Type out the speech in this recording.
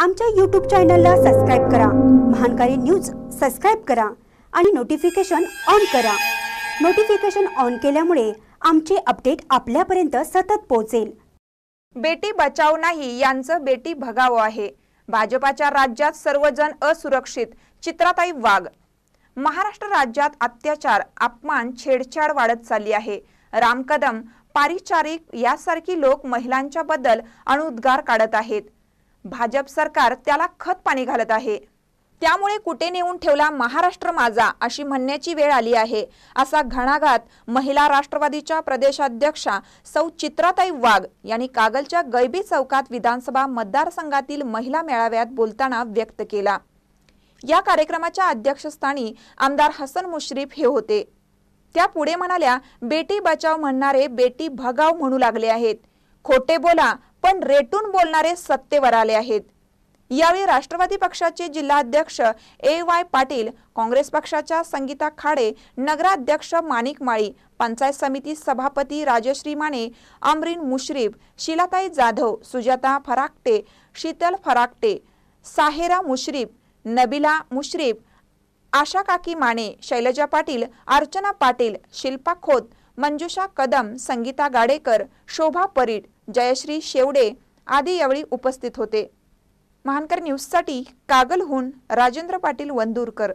आमच्या यूट्यूब चॅनलला सबस्क्राईब करा महानकारी न्यूज सबस्क्राईब करा आणि नोटिफिकेशन ऑन करा नोटिफिकेशन ऑन केल्यामुळे आमचे अपडेट आपल्यापर्यंत सतत पोहोचेल बेटी बचाव नाही यांचं बेटी भगाव आहे भाजपाच्या राज्यात सर्वजण असुरक्षित चित्राताई वाघ महाराष्ट्र राज्यात अत्याचार अपमान छेडछाड वाढत चालली आहे राम कदम पारिचारिक यासारखी लोक महिलांच्या बद्दल अणुद्गार काढत आहेत भाजप सरकार त्याला खत पाणी घालत आहे त्यामुळे कुठे नेऊन ठेवला महाराष्ट्र माझा अशी म्हणण्याची वेळ आली आहे असा घणाघात महिला राष्ट्रवादीच्या प्रदेशाध्यक्षा सौ चित्राताई वाघ यांनी कागलच्या गैबी चौकात विधानसभा मतदारसंघातील महिला मेळाव्यात बोलताना व्यक्त केला या कार्यक्रमाच्या अध्यक्षस्थानी आमदार हसन मुश्रीफ हे होते त्या पुढे म्हणाल्या बेटी बचाव म्हणणारे बेटी भगाव म्हणू लागले आहेत खोटे बोला पण रेटून बोलणारे सत्तेवर आले आहेत यावेळी राष्ट्रवादी पक्षाचे जिल्हाध्यक्ष ए वाय पाटील काँग्रेस पक्षाच्या संगीता खाडे नगराध्यक्ष माणिक माळी पंचायत समिती सभापती राजश्री माने अमरीन मुश्रीफ शिलाताई जाधव सुजाता फराकटे शीतल फराकटे साहेरा मुश्रीफ नबिला मुश्रीफ आशा काकी माने शैलजा पाटील अर्चना पाटील शिल्पा खोत मंजुषा कदम संगीता गाडेकर शोभा परीट जयश्री शेवडे आदी यावेळी उपस्थित होते महानकर न्यूजसाठी कागलहून राजेंद्र पाटील वंदूरकर